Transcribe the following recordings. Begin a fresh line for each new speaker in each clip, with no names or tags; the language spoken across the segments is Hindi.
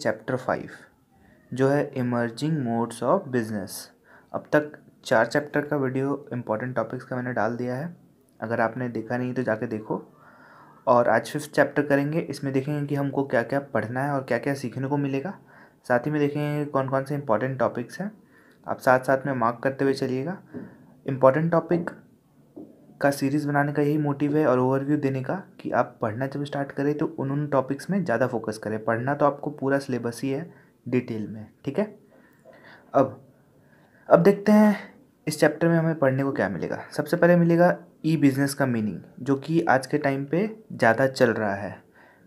चैप्टर फाइव जो है इमर्जिंग मोड्स ऑफ बिजनेस अब तक चार चैप्टर का वीडियो इंपॉर्टेंट टॉपिक्स का मैंने डाल दिया है अगर आपने देखा नहीं तो जाके देखो और आज फिफ्थ चैप्टर करेंगे इसमें देखेंगे कि हमको क्या क्या पढ़ना है और क्या क्या सीखने को मिलेगा साथ ही में देखेंगे कौन कौन से इम्पॉर्टेंट टॉपिक्स हैं आप साथ साथ में मार्क करते हुए चलिएगा इम्पॉर्टेंट टॉपिक का सीरीज़ बनाने का यही मोटिव है और ओवरव्यू देने का कि आप पढ़ना जब स्टार्ट करें तो उन उन टॉपिक्स में ज़्यादा फोकस करें पढ़ना तो आपको पूरा सिलेबस ही है डिटेल में ठीक है अब अब देखते हैं इस चैप्टर में हमें पढ़ने को क्या मिलेगा सबसे पहले मिलेगा ई बिज़नेस का मीनिंग जो कि आज के टाइम पे ज़्यादा चल रहा है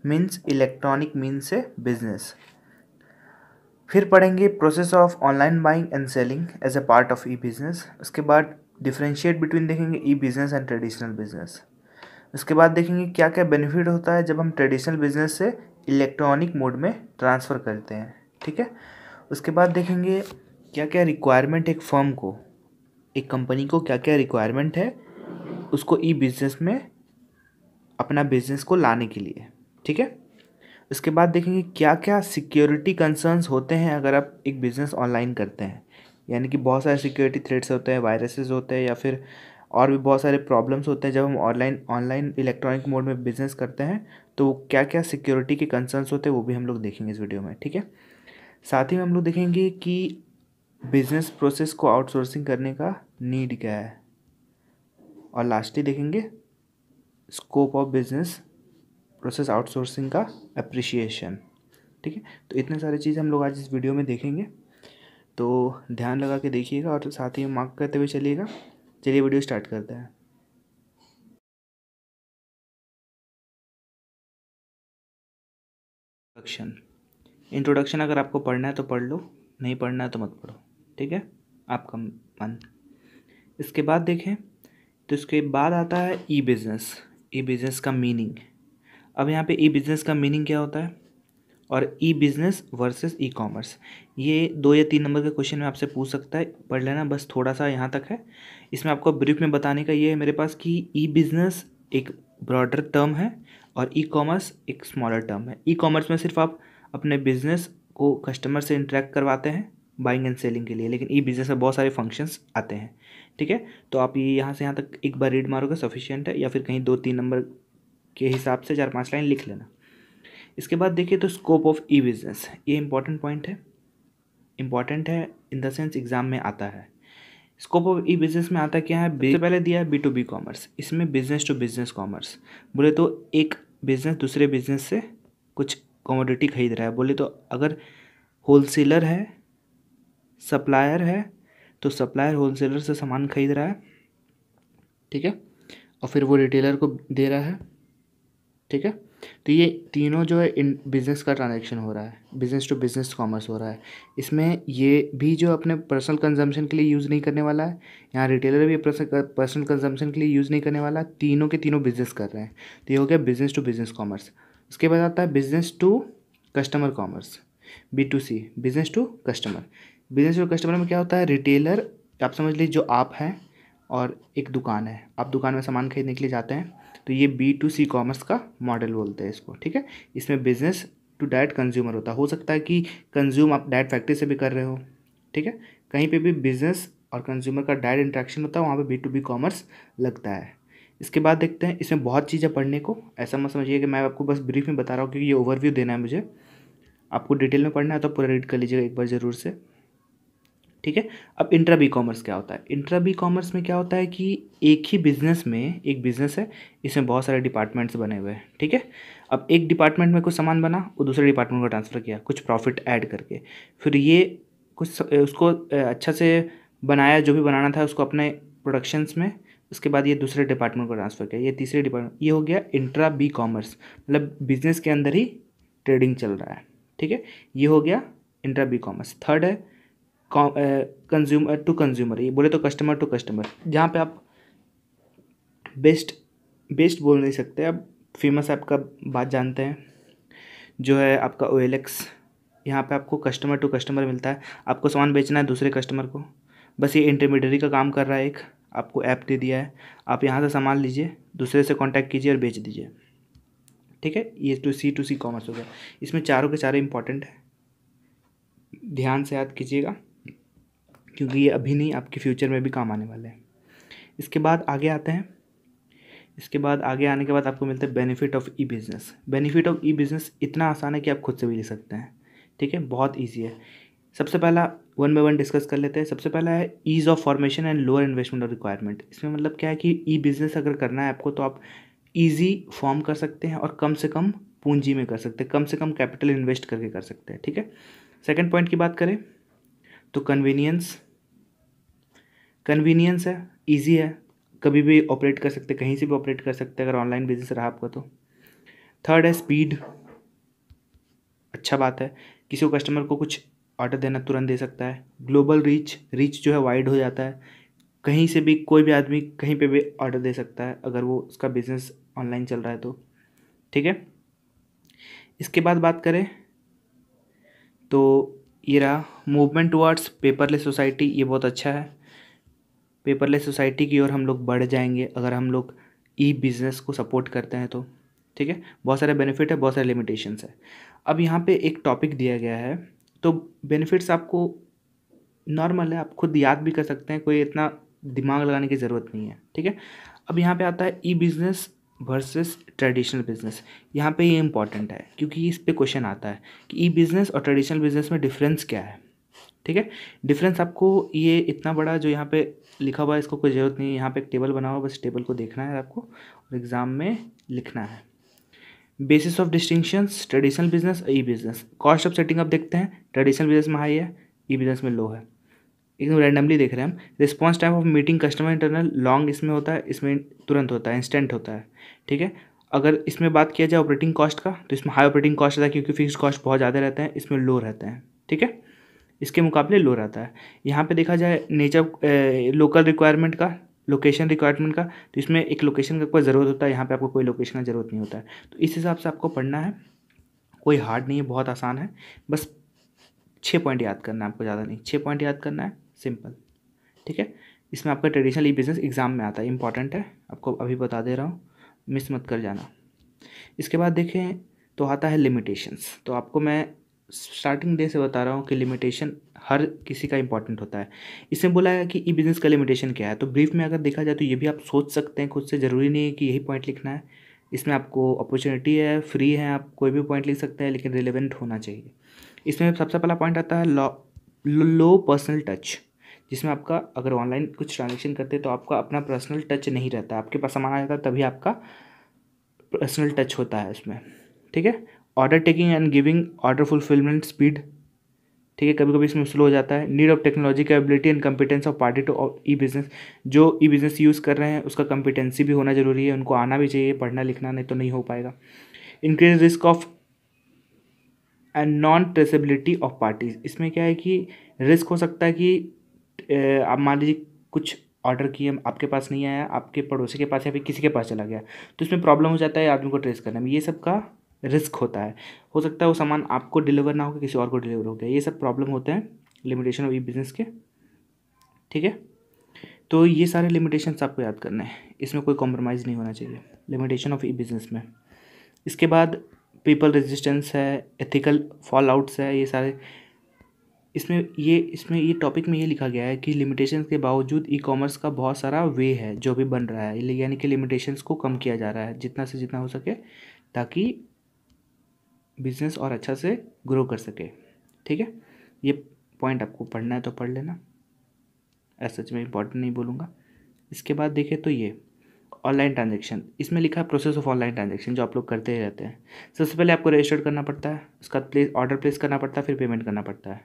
मीन्स इलेक्ट्रॉनिक मीन्स से बिजनेस फिर पढ़ेंगे process of online buying and selling as a part of E business उसके बाद डिफ्रेंशिएट बिटवीन देखेंगे E business and traditional business उसके बाद देखेंगे क्या क्या बेनिफिट होता है जब हम ट्रेडिशनल बिज़नेस से इलेक्ट्रॉनिक मोड में ट्रांसफ़र करते हैं ठीक है उसके बाद देखेंगे क्या क्या रिक्वायरमेंट एक फर्म को एक कंपनी को क्या क्या रिक्वायरमेंट है उसको ई e बिज़नेस में अपना बिज़नेस को लाने के लिए ठीक है उसके बाद देखेंगे क्या क्या सिक्योरिटी कंसर्न्स होते हैं अगर आप एक बिज़नेस ऑनलाइन करते हैं यानी कि बहुत सारे सिक्योरिटी थ्रेट्स होते हैं वायरसेस होते हैं या फिर और भी बहुत सारे प्रॉब्लम्स होते हैं जब हम ऑनलाइन ऑनलाइन इलेक्ट्रॉनिक मोड में बिजनेस करते हैं तो क्या क्या सिक्योरिटी के कंसर्नस होते हैं वो भी हम लोग देखेंगे इस वीडियो में ठीक है साथ ही हम लोग देखेंगे कि बिजनेस प्रोसेस को आउटसोर्सिंग करने का नीड क्या है और लास्टली देखेंगे scope of business process outsourcing का अप्रिशिएशन ठीक है तो इतने सारे चीज़ हम लोग आज इस वीडियो में देखेंगे तो ध्यान लगा के देखिएगा और साथ ही मार्क करते हुए चलिएगा चलिए वीडियो स्टार्ट करते हैं इंट्रोडक्शन इंट्रोडक्शन अगर आपको पढ़ना है तो पढ़ लो नहीं पढ़ना है तो मत पढ़ो ठीक है आपका मन इसके बाद देखें तो इसके बाद आता है ई बिज़नेस ई बिज़नेस का मीनिंग अब यहाँ पे ई बिज़नेस का मीनिंग क्या होता है और E business versus E commerce ये दो या तीन नंबर के क्वेश्चन में आपसे पूछ सकता है पढ़ लेना बस थोड़ा सा यहाँ तक है इसमें आपको ब्रीफ में बताने का ये है मेरे पास कि ई बिज़नेस एक ब्रॉडर टर्म है और ई कॉमर्स एक स्मॉलर टर्म है ई कॉमर्स में सिर्फ आप अपने बिज़नेस को कस्टमर से इंटरेक्ट करवाते हैं बाइंग एंड सेलिंग के लिए लेकिन ई बिज़नेस में बहुत सारे फंक्शंस आते हैं ठीक है तो आप ये यहाँ से यहाँ तक एक बार रीड मारोगे सफिशियंट है या फिर कहीं दो तीन नंबर के हिसाब से चार पाँच लाइन लिख लेना इसके बाद देखिए तो स्कोप ऑफ ई बिजनेस ये इंपॉर्टेंट पॉइंट है इंपॉर्टेंट है इन द सेंस एग्जाम में आता है स्कोप ऑफ ई बिजनेस में आता क्या है सबसे पहले दिया है बी टू बी कॉमर्स इसमें बिजनेस टू बिजनेस कॉमर्स बोले तो एक बिजनेस दूसरे बिजनेस से कुछ कॉमोडिटी खरीद रहा है बोले तो अगर होलसेलर है सप्लायर है तो सप्लायर होलसेलर से सामान खरीद रहा है ठीक है और फिर वो रिटेलर को दे रहा है ठीक है तो ये तीनों जो है इन बिज़नेस का ट्रांजैक्शन हो रहा है बिज़नेस टू बिज़नेस कॉमर्स हो रहा है इसमें ये भी जो अपने पर्सनल कंजम्पशन के लिए यूज़ नहीं करने वाला है यहाँ रिटेलर भी पर्सनल कंजम्पशन के लिए यूज़ नहीं करने वाला तीनों के तीनों बिज़नेस कर रहे हैं तो ये हो गया बिज़नेस टू बिज़नेस कॉमर्स उसके बाद आता है business to customer commerce B to C business to customer business to customer में क्या होता है रिटेलर आप समझ लीजिए जो आप हैं और एक दुकान है आप दुकान में सामान खरीदने के लिए जाते हैं तो ये बी टू सी कॉमर्स का मॉडल बोलते हैं इसको ठीक है इसमें बिजनेस टू डायरेक्ट कंज्यूमर होता है हो सकता है कि कंज्यूम आप डायरेक्ट फैक्ट्री से भी कर रहे हो ठीक है कहीं पे भी बिजनेस और कंज्यूमर का डायरेक्ट इंट्रैक्शन होता है वहाँ पे बी टू बी कॉमर्स लगता है इसके बाद देखते हैं इसमें बहुत चीज़ें पढ़ने को ऐसा मत समझिए कि मैं आपको बस ब्रीफ में बता रहा हूँ क्योंकि ये ओवरव्यू देना है मुझे आपको डिटेल में पढ़ना है तो पूरा रीड कर लीजिएगा एक बार ज़रूर से ठीक है अब इंट्रा बी कॉमर्स क्या होता है इंट्रा बी कॉमर्स में क्या होता है कि एक ही बिजनेस में एक बिजनेस है इसमें बहुत सारे डिपार्टमेंट्स बने हुए हैं ठीक है अब एक डिपार्टमेंट में कुछ सामान बना वो दूसरे डिपार्टमेंट को ट्रांसफ़र किया कुछ प्रॉफिट ऐड करके फिर ये कुछ उसको अच्छा से बनाया जो भी बनाना था उसको अपने प्रोडक्शंस में उसके बाद ये दूसरे डिपार्टमेंट को ट्रांसफ़र किया ये तीसरे डिपार्टमेंट ये हो गया इंट्रा बी कॉमर्स मतलब बिजनेस के अंदर ही ट्रेडिंग चल रहा है ठीक है ये हो गया इंट्रा बी कॉमर्स थर्ड है कंज्यूमर टू कंज्यूमर ये बोले तो कस्टमर टू कस्टमर जहाँ पे आप बेस्ट बेस्ट बोल नहीं सकते अब फेमस आपका बात जानते हैं जो है आपका ओ एल एक्स यहाँ पर आपको कस्टमर टू कस्टमर मिलता है आपको सामान बेचना है दूसरे कस्टमर को बस ये इंटरमीडियरी का काम कर रहा है एक आपको ऐप दे दिया है आप यहाँ से सामान लीजिए दूसरे से कांटेक्ट कीजिए और बेच दीजिए ठीक है ये to C to C commerce हो गया इसमें चारों के चारों इंपॉर्टेंट है ध्यान से याद कीजिएगा क्योंकि ये अभी नहीं आपके फ्यूचर में भी काम आने वाले हैं इसके बाद आगे आते हैं इसके बाद आगे आने के बाद आपको मिलता है benefit of E business benefit of E business इतना आसान है कि आप खुद से भी ले सकते हैं ठीक है बहुत ईजी है सबसे पहला वन बाई वन डिस्कस कर लेते हैं सबसे पहला है ease of formation and lower investment और रिक्वायरमेंट इसमें मतलब क्या है कि ई बिज़नेस अगर करना है आपको तो आप ईजी फॉर्म कर सकते हैं और कम से कम पूंजी में कर सकते हैं कम से कम कैपिटल इन्वेस्ट करके कर सकते हैं ठीक है सेकेंड पॉइंट की बात करें तो कन्वीनियंस कन्वीनियंस है ईजी है कभी भी ऑपरेट कर सकते कहीं से भी ऑपरेट कर सकते अगर ऑनलाइन बिजनेस रहा आपका तो थर्ड है स्पीड अच्छा बात है किसी को कस्टमर को कुछ ऑर्डर देना तुरंत दे सकता है ग्लोबल रीच रीच जो है वाइड हो जाता है कहीं से भी कोई भी आदमी कहीं पे भी ऑर्डर दे सकता है अगर वो उसका बिज़नेस ऑनलाइन चल रहा है तो ठीक है इसके बाद बात करें तो ये रहा मूवमेंट टुवर्ड्स पेपरलेस सोसाइटी ये बहुत अच्छा है पेपरलेस सोसाइटी की ओर हम लोग बढ़ जाएंगे अगर हम लोग ई बिज़नेस को सपोर्ट करते हैं तो ठीक है बहुत सारे बेनिफिट है बहुत सारे लिमिटेशंस है अब यहाँ पे एक टॉपिक दिया गया है तो बेनिफिट्स आपको नॉर्मल है आप खुद याद भी कर सकते हैं कोई इतना दिमाग लगाने की ज़रूरत नहीं है ठीक है अब यहाँ पे आता है ई बिज़नेस वर्सेस ट्रेडिशनल बिज़नेस यहाँ पे ये इंपॉर्टेंट है क्योंकि इस पर क्वेश्चन आता है कि ई बिज़नेस और ट्रेडिशनल बिज़नेस में डिफरेंस क्या है ठीक है डिफरेंस आपको ये इतना बड़ा जो यहाँ पे लिखा हुआ है इसको कोई ज़रूरत नहीं है यहाँ पे एक टेबल बना हुआ बस टेबल को देखना है आपको और एग्ज़ाम में लिखना है basis of distinctions traditional business e business cost of setting up देखते हैं ट्रेडिशनल बिजनेस में हाई है ई बिजनेस में लो है एकदम रैंडमली देख रहे हैं हम response time of meeting customer internal long इसमें होता है इसमें तुरंत होता है इंस्टेंट होता है ठीक है अगर इसमें बात किया जाए ऑपरेटिंग कॉस्ट का तो इसमें हाई ऑपरेटिंग कॉस्ट रहता है क्योंकि फिक्स कॉस्ट बहुत ज़्यादा रहते हैं इसमें लो रहते हैं ठीक है इसके मुकाबले लो रहता है यहाँ पे देखा जाए नेचर लोकल रिक्वायरमेंट का लोकेशन रिक्वायरमेंट का तो इसमें एक लोकेशन का कोई ज़रूरत होता है यहाँ पे आपको कोई लोकेशन का ज़रूरत नहीं होता है तो इस हिसाब से आपको पढ़ना है कोई हार्ड नहीं है बहुत आसान है बस छः पॉइंट याद करना है आपको ज़्यादा नहीं छः पॉइंट याद करना है सिंपल ठीक है इसमें आपका ट्रेडिशनल ई बिज़नेस एग्ज़ाम में आता है इंपॉर्टेंट है आपको अभी बता दे रहा हूँ मिस मत कर जाना इसके बाद देखें तो आता है लिमिटेशंस तो आपको मैं स्टार्टिंग डे से बता रहा हूँ कि लिमिटेशन हर किसी का इंपॉर्टेंट होता है इसमें बोला है कि ई बिज़नेस का लिमिटेशन क्या है तो ब्रीफ में अगर देखा जाए तो ये भी आप सोच सकते हैं खुद से ज़रूरी नहीं है कि यही पॉइंट लिखना है इसमें आपको अपॉर्चुनिटी है फ्री है आप कोई भी पॉइंट लिख सकते हैं लेकिन रिलेवेंट होना चाहिए इसमें सबसे पहला पॉइंट आता है लॉ लो पर्सनल टच जिसमें आपका अगर ऑनलाइन कुछ ट्रांजेक्शन करते हैं तो आपका अपना पर्सनल टच नहीं रहता आपके पास सामान आ जाता तभी आपका पर्सनल टच होता है इसमें ठीक है order taking and giving order fulfilment speed ठीक है कभी कभी इसमें स्लो हो जाता है need of technology capability and competence of party to e business जो ई बिजनेस यूज़ कर रहे हैं उसका कम्पिटेंसी भी होना जरूरी है उनको आना भी चाहिए पढ़ना लिखना नहीं तो नहीं हो पाएगा increase risk of and non traceability of parties इसमें क्या है कि रिस्क हो सकता है कि आप मान लीजिए कुछ ऑर्डर किए आपके पास नहीं आया आपके पड़ोसी के पास या फिर किसी के पास चला गया तो इसमें प्रॉब्लम हो जाता है आदमी को ट्रेस करने में ये सब का रिस्क होता है हो सकता है वो सामान आपको डिलीवर ना हो कि किसी और को डिलीवर हो गया ये सब प्रॉब्लम होते हैं लिमिटेशन ऑफ ई बिज़नेस के ठीक है तो ये सारे लिमिटेशन आपको याद करने हैं इसमें कोई कॉम्प्रोमाइज़ नहीं होना चाहिए लिमिटेशन ऑफ ई बिज़नेस में इसके बाद पीपल रेजिस्टेंस है एथिकल फॉल आउट्स है ये सारे इसमें ये इसमें ये टॉपिक में ये लिखा गया है कि लिमिटेशंस के बावजूद ई कॉमर्स का बहुत सारा वे है जो भी बन रहा है यानी कि लिमिटेशंस को कम किया जा रहा है जितना से जितना हो सके ताकि बिजनेस और अच्छा से ग्रो कर सके ठीक है ये पॉइंट आपको पढ़ना है तो पढ़ लेना ऐसा में इम्पोर्टेंट नहीं बोलूँगा इसके बाद देखें तो ये ऑनलाइन ट्रांजेक्शन इसमें लिखा है प्रोसेस ऑफ ऑनलाइन ट्रांजेक्शन जो आप लोग करते ही रहते हैं सबसे पहले आपको रजिस्टर करना पड़ता है उसका प्लेस ऑर्डर प्लेस करना पड़ता है फिर पेमेंट करना पड़ता है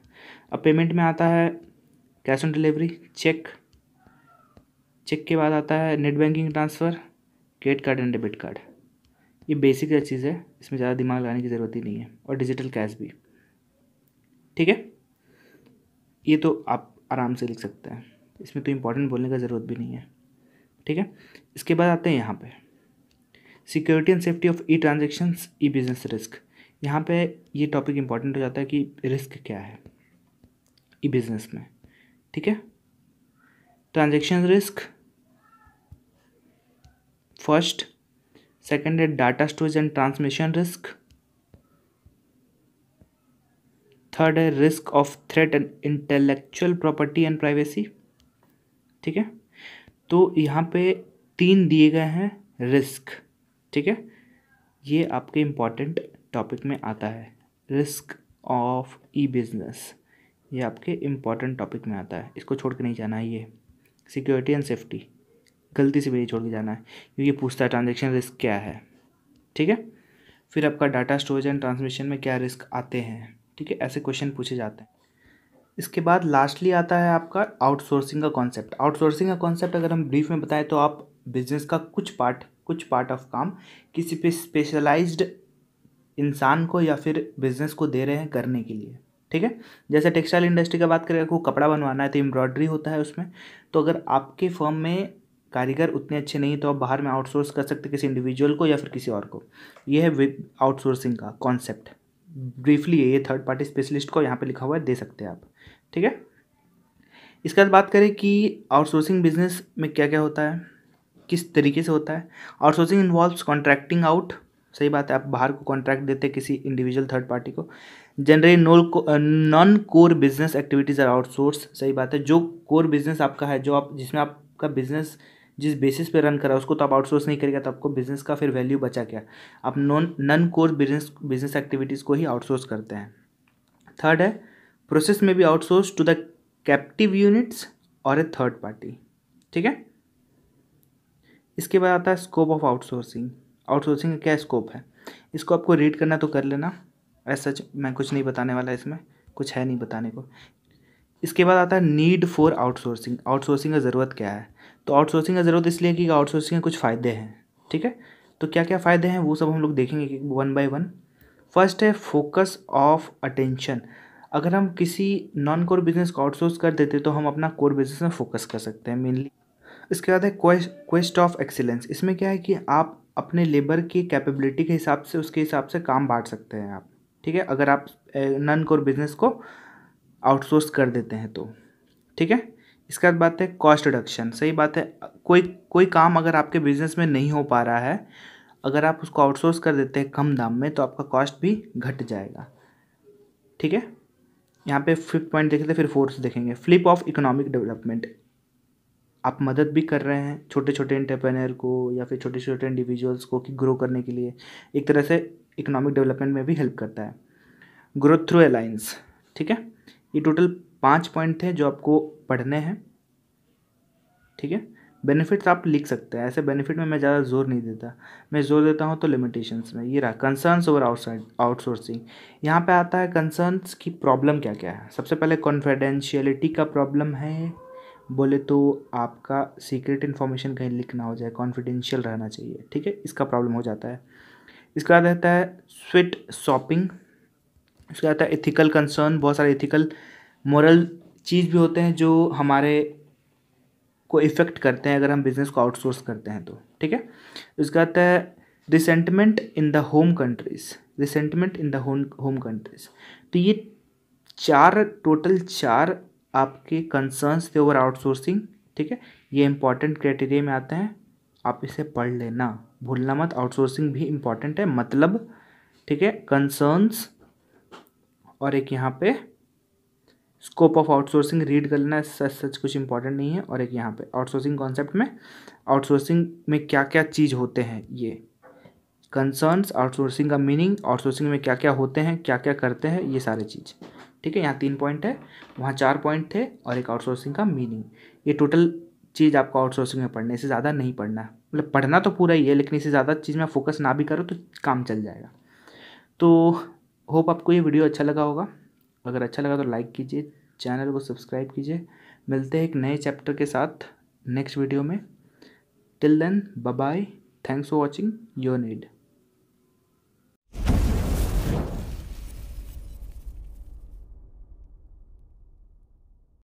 अब पेमेंट में आता है cash on delivery cheque cheque के बाद आता है net banking transfer credit card and debit card ये बेसिक चीज़ है इसमें ज़्यादा दिमाग लगाने की ज़रूरत ही नहीं है और डिजिटल कैश भी ठीक है ये तो आप आराम से लिख सकते हैं इसमें तो इम्पोर्टेंट बोलने का ज़रूरत भी नहीं है ठीक है इसके बाद आते हैं यहाँ पे security and safety of e transactions e business risk यहाँ पे ये टॉपिक इम्पॉर्टेंट हो जाता है कि रिस्क क्या है ई बिजनेस में ठीक है ट्रांजेक्शन रिस्क फर्स्ट सेकेंड है data storage and transmission risk third है risk of threat and intellectual property and privacy ठीक है तो यहाँ पे तीन दिए गए हैं रिस्क ठीक है ये आपके इम्पॉर्टेंट टॉपिक में आता है रिस्क ऑफ ई बिजनेस ये आपके इम्पॉर्टेंट टॉपिक में आता है इसको छोड़ के नहीं जाना है ये सिक्योरिटी एंड सेफ्टी गलती से भी नहीं छोड़ के जाना है क्योंकि पूछता है ट्रांजेक्शन रिस्क क्या है ठीक है फिर आपका डाटा स्टोरेज एंड ट्रांसमिशन में क्या रिस्क आते हैं ठीक है ऐसे क्वेश्चन पूछे जाते हैं इसके बाद लास्टली आता है आपका आउटसोर्सिंग का कॉन्सेप्ट आउटसोर्सिंग का कॉन्सेप्ट अगर हम ब्रीफ में बताएं तो आप बिजनेस का कुछ पार्ट कुछ पार्ट ऑफ काम किसी पे स्पेशलाइज्ड इंसान को या फिर बिजनेस को दे रहे हैं करने के लिए ठीक है जैसे टेक्सटाइल इंडस्ट्री का बात करें आपको कपड़ा बनवाना है तो एम्ब्रॉयडरी होता है उसमें तो अगर आपके फर्म में कारीगर उतने अच्छे नहीं तो आप बाहर में आउटसोर्स कर सकते किसी इंडिविजुअल को या फिर किसी और को ये है विद आउटसोर्सिंग का कॉन्सेप्ट ब्रीफली ये थर्ड पार्टी स्पेशलिस्ट को यहाँ पे लिखा हुआ है दे सकते हैं आप ठीक है इसके बाद बात करें कि आउटसोर्सिंग बिजनेस में क्या क्या होता है किस तरीके से होता है आउटसोर्सिंग इन्वॉल्व कॉन्ट्रैक्टिंग आउट सही बात है आप बाहर को कॉन्ट्रैक्ट देते हैं किसी इंडिविजुअल थर्ड पार्टी को generally no non core business activities are outsource सही बात है जो कोर बिजनेस आपका है जो आप जिसमें आपका बिजनेस जिस बेसिस पे रन करा उसको तो आप आउटसोर्स नहीं करेगा तो आपको बिजनेस का फिर वैल्यू बचा क्या आप non non core business business activities को ही आउटसोर्स करते हैं थर्ड है प्रोसेस में भी outsource to the captive units और ए थर्ड पार्टी ठीक है इसके बाद आता है स्कोप ऑफ आउटसोर्सिंग आउटसोर्सिंग का क्या स्कोप है इसको आपको रीड करना तो कर लेना ऐसा मैं कुछ नहीं बताने वाला इसमें कुछ है नहीं बताने को इसके बाद आता है नीड फॉर आउटसोर्सिंग आउटसोर्सिंग का ज़रूरत क्या है तो आउटसोर्सिंग का ज़रूरत इसलिए कि आउटसोर्सिंग के कुछ फ़ायदे हैं ठीक है तो क्या क्या फ़ायदे हैं वो सब हम लोग देखेंगे वन बाय वन फर्स्ट है फोकस ऑफ अटेंशन अगर हम किसी नॉन कोर बिजनेस को आउटसोर्स कर देते तो हम अपना कोर बिजनेस में फोकस कर सकते हैं मेनली इसके बाद है क्वेस्ट ऑफ एक्सीलेंस इसमें क्या है कि आप अपने लेबर की कैपेबिलिटी के हिसाब से उसके हिसाब से काम बांट सकते हैं आप ठीक है अगर आप नॉन कोर बिजनेस को आउटसोर्स कर देते हैं तो ठीक है इसके बाद बात है कॉस्ट रिडक्शन सही बात है कोई कोई काम अगर आपके बिजनेस में नहीं हो पा रहा है अगर आप उसको आउटसोर्स कर देते हैं कम दाम में तो आपका कॉस्ट भी घट जाएगा ठीक है यहाँ पे फिफ्थ पॉइंट देखते हैं फिर फोर्थ देखेंगे फ्लिप ऑफ इकोनॉमिक डेवलपमेंट आप मदद भी कर रहे हैं छोटे छोटे इंटरप्रेनर को या फिर छोटे छोटे इंडिविजुअल्स को कि ग्रो करने के लिए एक तरह से इकोनॉमिक डेवलपमेंट में भी हेल्प करता है ग्रोथ थ्रू अलाइंस ठीक है ये टोटल पाँच पॉइंट थे जो आपको पढ़ने हैं ठीक है बेनिफिट्स आप लिख सकते हैं ऐसे बेनिफिट में मैं ज़्यादा जोर नहीं देता मैं जोर देता हूँ तो लिमिटेशंस में ये रहा कंसर्न्स ओवर आउटसाइड आउटसोर्सिंग यहाँ पे आता है कंसर्न्स की प्रॉब्लम क्या क्या है सबसे पहले कॉन्फिडेंशियलिटी का प्रॉब्लम है बोले तो आपका सीक्रेट इन्फॉर्मेशन कहीं लिख ना हो जाए कॉन्फिडेंशियल रहना चाहिए ठीक है इसका प्रॉब्लम हो जाता है इसके बाद रहता है स्विट शॉपिंग उसके बाद आता है इथिकल कंसर्न बहुत सारे इथिकल मॉरल चीज़ भी होते हैं जो हमारे को इफ़ेक्ट करते हैं अगर हम बिज़नेस को आउटसोर्स करते हैं तो ठीक है उसके बाद है resentment in the home countries resentment in the home home countries तो ये चार टोटल चार आपके कंसर्न्स थे ओवर आउटसोर्सिंग ठीक है ये इंपॉर्टेंट क्राइटेरिया में आते हैं आप इसे पढ़ लेना भूलना मत आउटसोर्सिंग भी इम्पॉर्टेंट है मतलब ठीक है कंसर्न्स और एक यहाँ पे स्कोप ऑफ आउटसोर्सिंग रीड कर लेना सच सच कुछ इंपॉर्टेंट नहीं है और एक यहाँ पे आउटसोर्सिंग कॉन्सेप्ट में आउटसोर्सिंग में क्या क्या चीज़ होते हैं ये कंसर्न्स आउटसोर्सिंग का मीनिंग आउटसोर्सिंग में क्या क्या होते हैं क्या क्या करते हैं ये सारे चीज़ ठीक है यहाँ तीन पॉइंट है वहाँ चार पॉइंट थे और एक आउटसोर्सिंग का मीनिंग ये टोटल चीज़ आपको आउटसोर्सिंग में पढ़ना है ज़्यादा नहीं पढ़ना मतलब पढ़ना तो पूरा ही है लेकिन इससे ज़्यादा चीज़ में फोकस ना भी करो तो काम चल जाएगा तो होप आपको ये वीडियो अच्छा लगा होगा अगर अच्छा लगा तो लाइक कीजिए चैनल को सब्सक्राइब कीजिए मिलते हैं एक नए चैप्टर के साथ नेक्स्ट वीडियो में till then bye thanks for watching your need